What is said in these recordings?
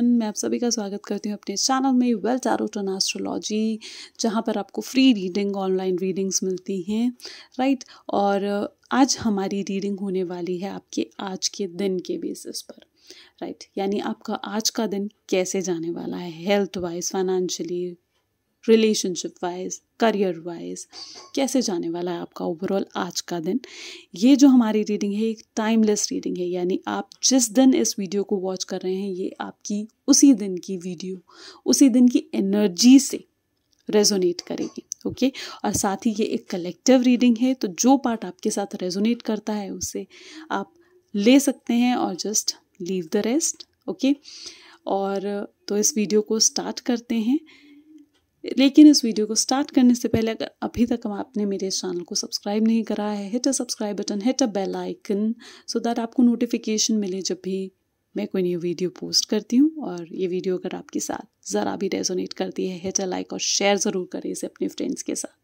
Everyone मैं आप सभी का स्वागत करती हूँ अपने चैनल में वेल टैरोटन एस्ट्रोलॉजी जहाँ पर आपको फ्री रीडिंग ऑनलाइन रीडिंग्स मिलती हैं राइट और आज हमारी रीडिंग होने वाली है आपके आज के दिन के बेसिस पर राइट यानी आपका आज का दिन कैसे जाने वाला है health wise financially relationship wise career wise कैसे जाने वाला है आपका ओवरऑल आज का दिन ये जो हमारी रीडिंग है एक टाइमलेस रीडिंग है यानी आप जिस दिन इस वीडियो को वॉच कर रहे हैं ये आपकी उसी दिन की वीडियो उसी दिन की एनर्जी से रेजोनेट करेगी ओके okay? और साथ ही ये एक कलेक्टिव रीडिंग है तो जो पार्ट आपके साथ रेजोनेट करता है उसे आप ले सकते हैं और just leave the rest okay और तो इस वीडियो को स्टार्ट करते हैं लेकिन इस वीडियो को स्टार्ट करने से पहले अगर अभी तक हम आपने मेरे चैनल को सब्सक्राइब नहीं करा है hit a subscribe button hit a bell icon so that आपको नोटिफिकेशन मिले जब भी मैं कोई न्यू वीडियो पोस्ट करती हूँ और ये वीडियो अगर आपके साथ ज़रा भी रेजोनेट करती है हिट अ लाइक और शेयर ज़रूर करें इसे अपने फ्रेंड्स के साथ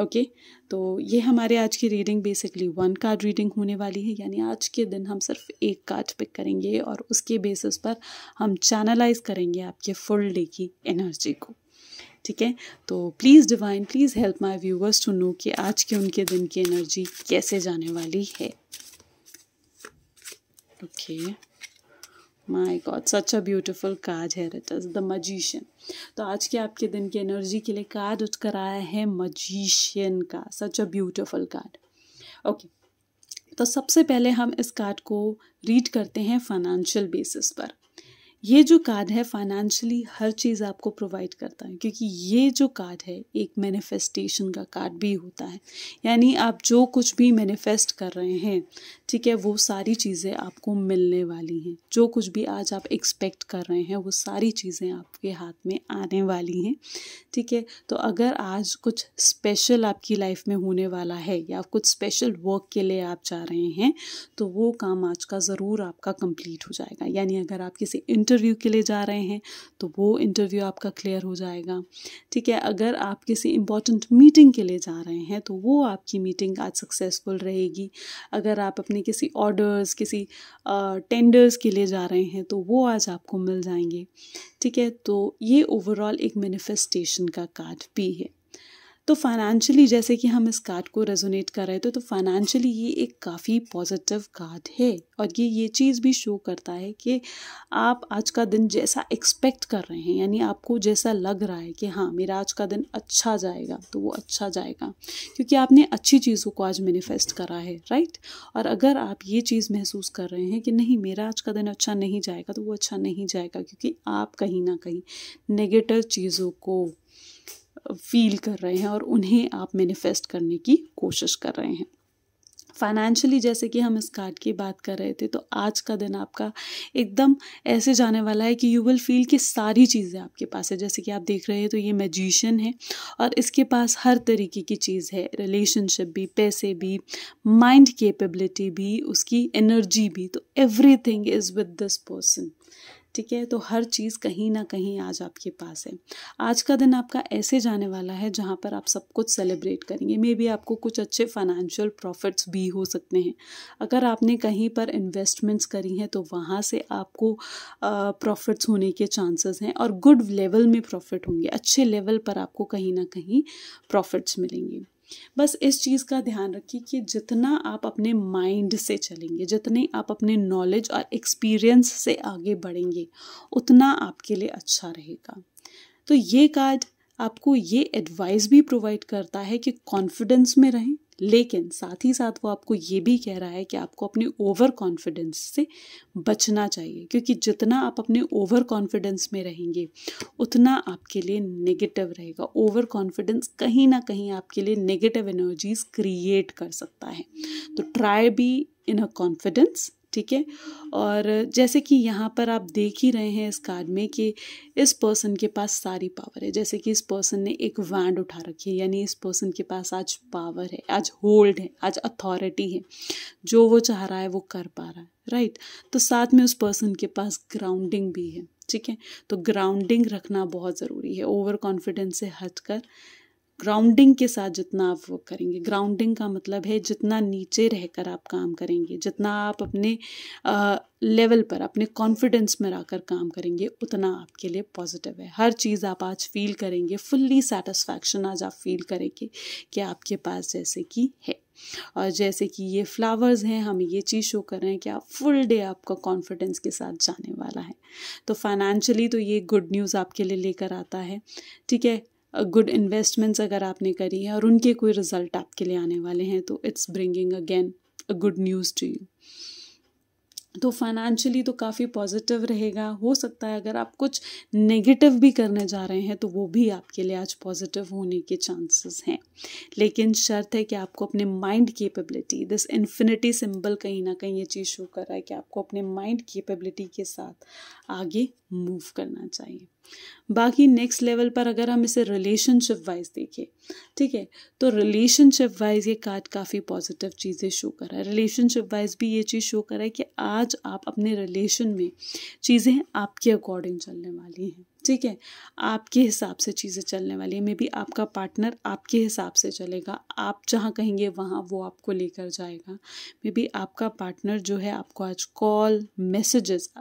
ओके okay, तो ये हमारे आज की reading basically one card reading होने वाली है यानी आज के दिन हम सिर्फ एक कार्ड पिक करेंगे और उसके बेसिस पर हम चैनलाइज करेंगे आपके फुल डे की एनर्जी को ठीक है तो please divine please help my viewers to know कि आज के उनके दिन की एनर्जी कैसे जाने वाली है okay my God such a beautiful card है इट इज़ द मजिशियन तो आज के आपके दिन की एनर्जी के लिए कार्ड उठकर आया है मजिशियन का such a beautiful card okay तो सबसे पहले हम इस कार्ड को रीड करते हैं फाइनेंशियल बेसिस पर ये जो कार्ड है फाइनेंशियली हर चीज़ आपको प्रोवाइड करता है क्योंकि ये जो कार्ड है एक मैनिफेस्टेशन का कार्ड भी होता है यानी आप जो कुछ भी मैनिफेस्ट कर रहे हैं ठीक है वो सारी चीज़ें आपको मिलने वाली हैं जो कुछ भी आज आप एक्सपेक्ट कर रहे हैं वो सारी चीज़ें आपके हाथ में आने वाली हैं ठीक है तो अगर आज कुछ स्पेशल आपकी लाइफ में होने वाला है या कुछ स्पेशल वर्क के लिए आप जा रहे हैं तो वो काम आज का ज़रूर आपका कंप्लीट हो जाएगा यानी अगर आप किसी इंटरव्यू के लिए जा रहे हैं तो वो इंटरव्यू आपका क्लियर हो जाएगा ठीक है अगर आप किसी इंपॉर्टेंट मीटिंग के लिए जा रहे हैं तो वो आपकी मीटिंग आज सक्सेसफुल रहेगी अगर आप अपने किसी ऑर्डर्स किसी टेंडर्स के लिए जा रहे हैं तो वो आज आपको मिल जाएंगे ठीक है तो ये ओवरऑल एक मैनिफेस्टेशन का कार्ड भी है तो फाइनेंशियली जैसे कि हम इस कार्ड को रेजोनेट कर रहे थे तो फाइनेंशियली तो ये एक काफ़ी पॉजिटिव कार्ड है और ये ये चीज़ भी शो करता है कि आप आज का दिन जैसा एक्सपेक्ट कर रहे हैं यानी आपको जैसा लग रहा है कि हाँ मेरा आज का दिन अच्छा जाएगा तो वो अच्छा जाएगा क्योंकि आपने अच्छी चीज़ों को आज मैनिफेस्ट करा है राइट और अगर आप ये चीज़ महसूस कर रहे हैं कि नहीं मेरा आज का दिन अच्छा नहीं जाएगा तो वो अच्छा नहीं जाएगा क्योंकि आप कहीं ना कहीं नेगेटिव चीज़ों को फील कर रहे हैं और उन्हें आप मैनिफेस्ट करने की कोशिश कर रहे हैं फाइनेंशियली जैसे कि हम इस कार्ड की बात कर रहे थे तो आज का दिन आपका एकदम ऐसे जाने वाला है कि यू विल फील कि सारी चीज़ें आपके पास है जैसे कि आप देख रहे हैं तो ये मैजिशियन है और इसके पास हर तरीके की चीज़ है रिलेशनशिप भी पैसे भी माइंड केपेबिलिटी भी उसकी एनर्जी भी तो everything is with this person ठीक है तो हर चीज़ कहीं ना कहीं आज आपके पास है आज का दिन आपका ऐसे जाने वाला है जहाँ पर आप सब कुछ सेलिब्रेट करेंगे मे बी आपको कुछ अच्छे फाइनेंशियल प्रॉफिट्स भी हो सकते हैं अगर आपने कहीं पर इन्वेस्टमेंट्स करी हैं तो वहाँ से आपको प्रॉफिट्स होने के चांसेस हैं और गुड लेवल में प्रॉफिट होंगे अच्छे लेवल पर आपको कहीं ना कहीं प्रॉफिट्स मिलेंगे बस इस चीज़ का ध्यान रखिए कि जितना आप अपने माइंड से चलेंगे जितने आप अपने नॉलेज और एक्सपीरियंस से आगे बढ़ेंगे उतना आपके लिए अच्छा रहेगा तो ये कार्ड आपको ये एडवाइस भी प्रोवाइड करता है कि कॉन्फिडेंस में रहें लेकिन साथ ही साथ वो आपको ये भी कह रहा है कि आपको अपने ओवर कॉन्फिडेंस से बचना चाहिए क्योंकि जितना आप अपने ओवर कॉन्फिडेंस में रहेंगे उतना आपके लिए नेगेटिव रहेगा ओवर कॉन्फिडेंस कहीं ना कहीं आपके लिए नेगेटिव एनर्जीज क्रिएट कर सकता है तो try be in a confidence ठीक है और जैसे कि यहाँ पर आप देख ही रहे हैं इस कार्ड में कि इस पर्सन के पास सारी पावर है जैसे कि इस पर्सन ने एक वैंड उठा रखी है यानी इस पर्सन के पास आज पावर है आज होल्ड है आज अथॉरिटी है जो वो चाह रहा है वो कर पा रहा है राइट तो साथ में उस पर्सन के पास ग्राउंडिंग भी है ठीक है तो ग्राउंडिंग रखना बहुत ज़रूरी है ओवर कॉन्फिडेंस से कर ग्राउंडिंग के साथ जितना आप वो करेंगे ग्राउंडिंग का मतलब है जितना नीचे रहकर आप काम करेंगे जितना आप अपने लेवल पर अपने कॉन्फिडेंस में रहकर काम करेंगे उतना आपके लिए पॉजिटिव है हर चीज़ आप आज फील करेंगे फुल्ली सेटिस्फैक्शन आज आप फील करेंगे कि आपके पास जैसे कि है और जैसे कि ये फ्लावर्स हैं हम ये चीज़ शो कर रहे हैं कि आप फुल डे आपका कॉन्फिडेंस के साथ जाने वाला है तो फाइनेंशियली तो ये गुड न्यूज़ आपके लिए लेकर आता है ठीक है गुड इन्वेस्टमेंट्स अगर आपने करी है और उनके कोई रिजल्ट आपके लिए आने वाले हैं तो it's bringing again a good news to you तो फाइनेंशियली तो काफ़ी पॉजिटिव रहेगा हो सकता है अगर आप कुछ नेगेटिव भी करने जा रहे हैं तो वो भी आपके लिए आज पॉजिटिव होने के चांसेस हैं लेकिन शर्त है कि आपको अपने mind capability this infinity symbol कहीं ना कहीं ये चीज़ शो कर रहा है कि आपको अपने माइंड केपेबिलिटी के साथ आगे मूव करना चाहिए बाकी नेक्स्ट लेवल पर अगर हम इसे रिलेशनशिप वाइज देखें ठीक है तो रिलेशनशिप वाइज ये कार्ड काफ़ी पॉजिटिव चीज़ें शो कर रहा है रिलेशनशिप वाइज भी ये चीज़ शो कर रहा है कि आज आप अपने रिलेशन में चीज़ें आपके अकॉर्डिंग चलने वाली हैं ठीक है आपके हिसाब से चीज़ें चलने वाली है मे बी आपका पार्टनर आपके हिसाब से चलेगा आप जहाँ कहेंगे वहाँ वो आपको लेकर जाएगा मे बी आपका पार्टनर जो है आपको आज कॉल मैसेजेस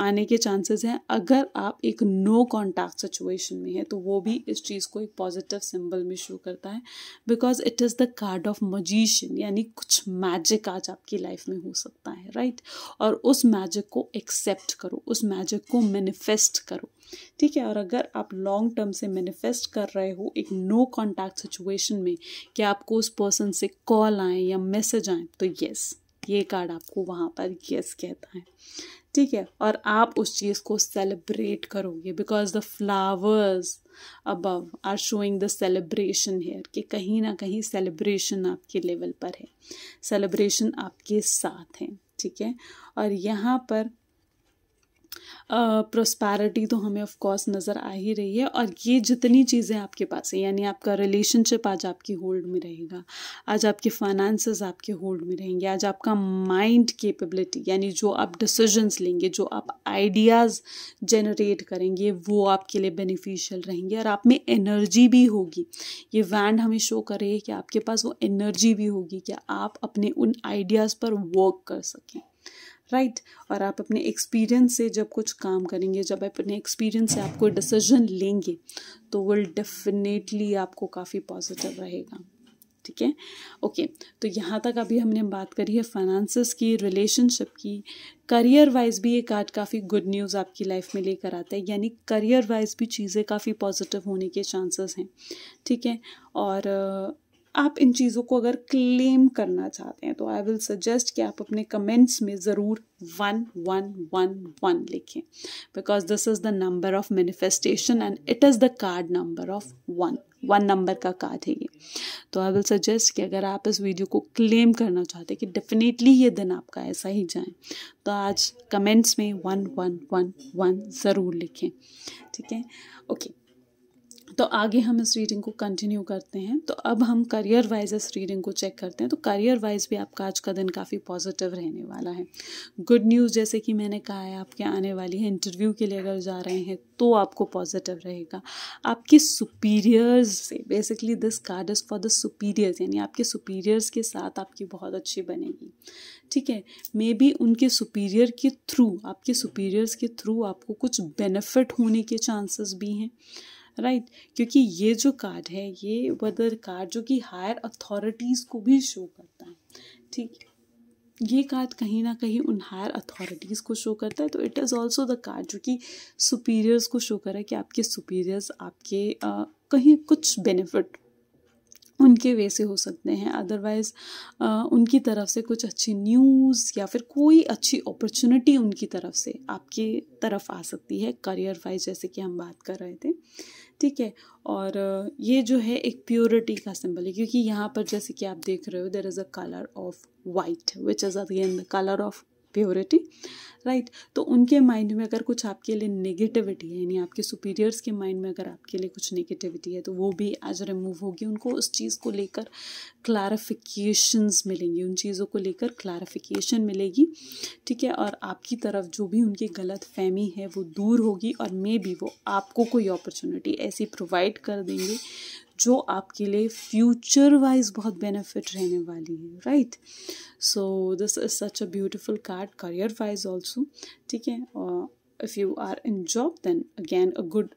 आने के चांसेस हैं अगर आप एक नो कॉन्टैक्ट सिचुएशन में है तो वो भी इस चीज़ को एक पॉजिटिव सिंबल में शो करता है because it is the card of magician यानी कुछ मैजिक आज आपकी लाइफ में हो सकता है राइट और उस मैजिक को एक्सेप्ट करो उस मैजिक को मैनिफेस्ट करो ठीक है और अगर आप लॉन्ग टर्म से मैनिफेस्ट कर रहे हो एक नो कॉन्टैक्ट सिचुएशन में कि आपको उस पर्सन से कॉल आए या मैसेज आए तो येस ये कार्ड आपको वहाँ पर येस कहता है ठीक है और आप उस चीज़ को सेलिब्रेट करोगे because the flowers above are showing the celebration here कि कहीं ना कहीं सेलिब्रेशन आपके लेवल पर है सेलिब्रेशन आपके साथ है ठीक है और यहाँ पर प्रोस्पैरिटी तो हमें ऑफ नज़र आ ही रही है और ये जितनी चीज़ें आपके पास है यानी आपका रिलेशनशिप आज आपकी होल्ड में रहेगा आज आपके फाइनेंस आपके होल्ड में रहेंगे आज आपका माइंड केपेबिलिटी यानी जो आप डिसीजंस लेंगे जो आप आइडियाज़ जनरेट करेंगे वो आपके लिए बेनिफिशियल रहेंगे और आप में एनर्जी भी होगी ये वैंड हमें शो करे कि आपके पास वो एनर्जी भी होगी कि आप अपने उन आइडियाज़ पर वर्क कर सकें राइट right? और आप अपने एक्सपीरियंस से जब कुछ काम करेंगे जब आप अपने एक्सपीरियंस से आप कोई डिसीजन लेंगे तो विल डेफिनेटली आपको काफ़ी पॉजिटिव रहेगा ठीक है ओके तो यहाँ तक अभी हमने बात करी है फाइनेंसिस की रिलेशनशिप की करियर वाइज भी ये कार्ड काफ़ी गुड न्यूज़ आपकी लाइफ में लेकर आता है यानी करियर वाइज भी चीज़ें काफ़ी पॉजिटिव होने के चांसेस हैं ठीक है और आप इन चीज़ों को अगर क्लेम करना चाहते हैं तो आई विल सजेस्ट कि आप अपने कमेंट्स में ज़रूर वन वन वन वन लिखें because this is the number of manifestation and it is the card number of one one number का कार्ड है ये तो आई विल सजेस्ट कि अगर आप इस वीडियो को क्लेम करना चाहते हैं कि डेफिनेटली ये दिन आपका ऐसा ही जाए तो आज कमेंट्स में वन वन वन वन ज़रूर लिखें ठीक है ओके तो आगे हम इस रीडिंग को कंटिन्यू करते हैं तो अब हम करियर वाइज इस रीडिंग को चेक करते हैं तो करियर वाइज भी आपका आज का दिन काफ़ी पॉजिटिव रहने वाला है गुड न्यूज़ जैसे कि मैंने कहा है आपके आने वाली है इंटरव्यू के लिए अगर जा रहे हैं तो आपको पॉजिटिव रहेगा आपके सुपीरियर्स से basically this card is for the superiors यानी आपके सुपीरियर्स के साथ आपकी बहुत अच्छी बनेगी ठीक है मे बी उनके सुपीरियर के थ्रू आपके सुपीरियर्स के थ्रू आपको कुछ बेनिफिट होने के चांसेस भी हैं राइट right? क्योंकि ये जो कार्ड है ये वदर कार्ड जो कि हायर अथॉरिटीज़ को भी शो करता है ठीक ये कार्ड कहीं ना कहीं उन हायर अथॉरिटीज़ को शो करता है तो it is also the card जो कि सुपीरियर्स को शो करा कि आपके सुपीरियर्स आपके आ, कहीं कुछ बेनिफिट उनके वे से हो सकते हैं अदरवाइज़ उनकी तरफ से कुछ अच्छी न्यूज़ या फिर कोई अच्छी अपॉर्चुनिटी उनकी तरफ से आपकी तरफ आ सकती है करियर वाइज जैसे कि हम बात कर रहे थे ठीक है और ये जो है एक प्योरिटी का सिंबल है क्योंकि यहाँ पर जैसे कि आप देख रहे हो there is a colour of white which is again the colour of purity right right? तो उनके माइंड में अगर कुछ आपके लिए नेगेटिविटी है यानी आपके सुपीरियर्स के माइंड में अगर आपके लिए कुछ नेगेटिविटी है तो वो भी आज रिमूव होगी उनको उस चीज़ को लेकर क्लारिफिकेशंस मिलेंगी उन चीज़ों को लेकर क्लारिफिकेशन मिलेगी ठीक है और आपकी तरफ जो भी उनकी गलत फहमी है वो दूर होगी और मे बी वो आपको कोई अपॉर्चुनिटी ऐसी प्रोवाइड कर देंगे जो आपके लिए फ्यूचर वाइज बहुत बेनिफिट रहने वाली है right so this is such a beautiful card career wise also ठीक है if you are in job then again a good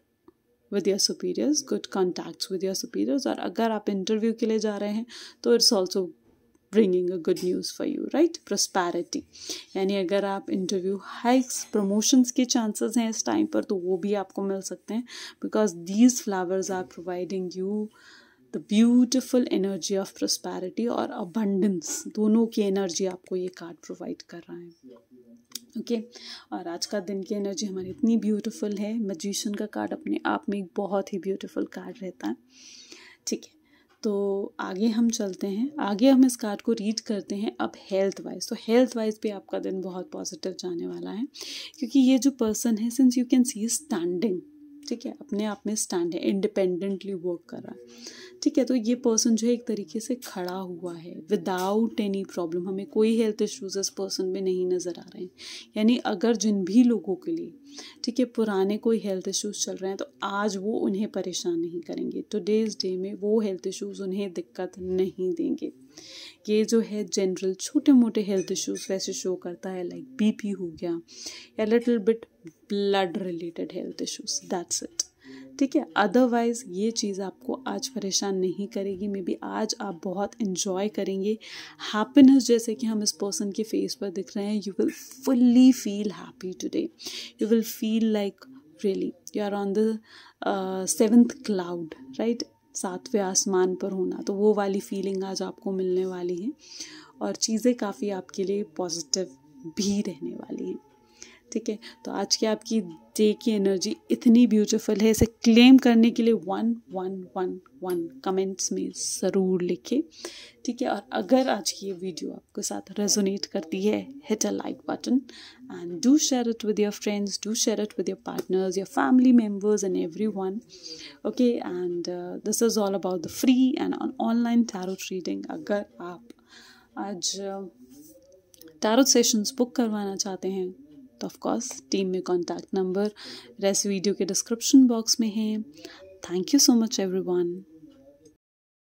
with your superiors good contacts with your superiors और अगर आप interview के लिए जा रहे हैं तो it's also bringing a good news for you right prosperity यानी अगर आप इंटरव्यू हाइक्स प्रमोशंस के चांसेस हैं इस टाइम पर तो वो भी आपको मिल सकते हैं because these flowers are providing you the beautiful energy of prosperity और अबंडेंस दोनों की एनर्जी आपको ये कार्ड प्रोवाइड कर रहा है ओके okay. और आज का दिन की एनर्जी हमारी इतनी ब्यूटीफुल है मजिशन का कार्ड अपने आप में एक बहुत ही ब्यूटीफुल कार्ड रहता है ठीक है तो आगे हम चलते हैं आगे हम इस कार्ड को रीड करते हैं अब हेल्थ वाइज तो हेल्थ वाइज भी आपका दिन बहुत पॉजिटिव जाने वाला है क्योंकि ये जो पर्सन है since you can see standing ठीक है अपने आप में स्टैंड है इंडिपेंडेंटली वर्क कर रहा है ठीक है तो ये पर्सन जो है एक तरीके से खड़ा हुआ है विदाउट एनी प्रॉब्लम हमें कोई हेल्थ इश्यूज इस पर्सन में नहीं नज़र आ रहे हैं यानी अगर जिन भी लोगों के लिए ठीक है पुराने कोई हेल्थ इश्यूज चल रहे हैं तो आज वो उन्हें परेशान नहीं करेंगे टुडेज़ डे में वो हेल्थ इश्यूज़ उन्हें दिक्कत नहीं देंगे ये जो है जनरल छोटे मोटे हेल्थ इश्यूज वैसे शो करता है लाइक बीपी हो गया या little bit blood related health issues that's it ठीक है अदरवाइज़ ये चीज़ आपको आज परेशान नहीं करेगी मे बी आज आप बहुत इन्जॉय करेंगे हैप्पीनेस जैसे कि हम इस पर्सन के फेस पर दिख रहे हैं you will fully feel happy today you will feel like really you are on the seventh cloud right सातवें आसमान पर होना तो वो वाली फीलिंग आज आपको मिलने वाली है और चीज़ें काफ़ी आपके लिए पॉजिटिव भी रहने वाली हैं ठीक है तो आज की आपकी डे की एनर्जी इतनी ब्यूटीफुल है इसे क्लेम करने के लिए one one one one comments में ज़रूर लिखें ठीक है और अगर आज की ये वीडियो आपके साथ रेजोनेट करती है hit a like button and do share it with your friends do share it with your partners your family members and everyone okay and this is all about the free and online tarot reading अगर आप आज tarot sessions book करवाना चाहते हैं of course of team में contact number रेस video के description box में है thank you so much one